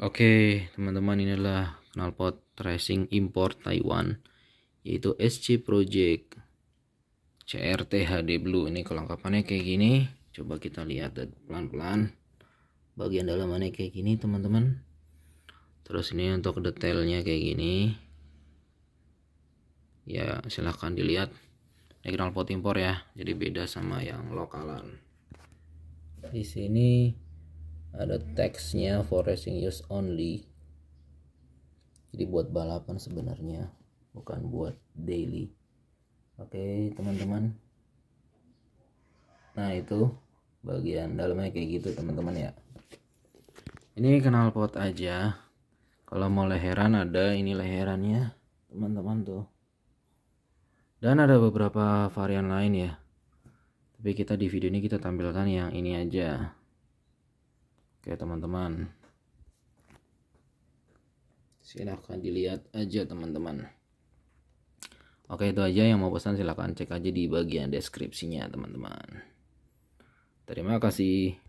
Oke teman-teman inilah knalpot racing import Taiwan yaitu SC Project CRT HD Blue ini kelengkapannya kayak gini coba kita lihat pelan-pelan bagian dalamannya kayak gini teman-teman terus ini untuk detailnya kayak gini ya silahkan dilihat ini knalpot impor ya jadi beda sama yang lokalan di sini ada teksnya for racing use only jadi buat balapan sebenarnya bukan buat daily oke teman-teman nah itu bagian dalamnya kayak gitu teman-teman ya ini kenal pot aja kalau mau leheran ada ini leherannya teman-teman tuh dan ada beberapa varian lain ya tapi kita di video ini kita tampilkan yang ini aja Oke teman-teman Silahkan dilihat aja teman-teman Oke itu aja yang mau pesan silahkan cek aja di bagian deskripsinya teman-teman Terima kasih